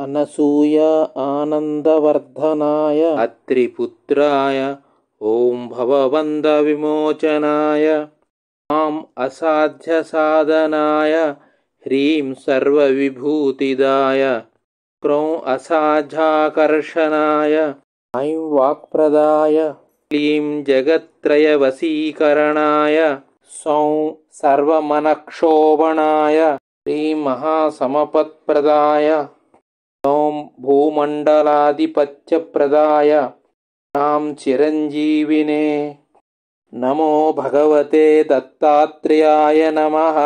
आनन्दवर्धनाय अत्रिपुत्राय ॐ भववन्दविमोचनाय माम् असाध्यसाधनाय ह्रीं सर्वविभूतिदाय क्रौं असाध्याकर्षणाय ऐं वाक्प्रदाय क्लीं जगत्त्रयवशीकरणाय सौं सर्वमनक्षोभणाय श्रीमहासमपत्प्रदाय ॐ भूमण्डलाधिपत्यप्रदाय नां चिरञ्जीविने नमो भगवते दत्तात्रेयाय नमः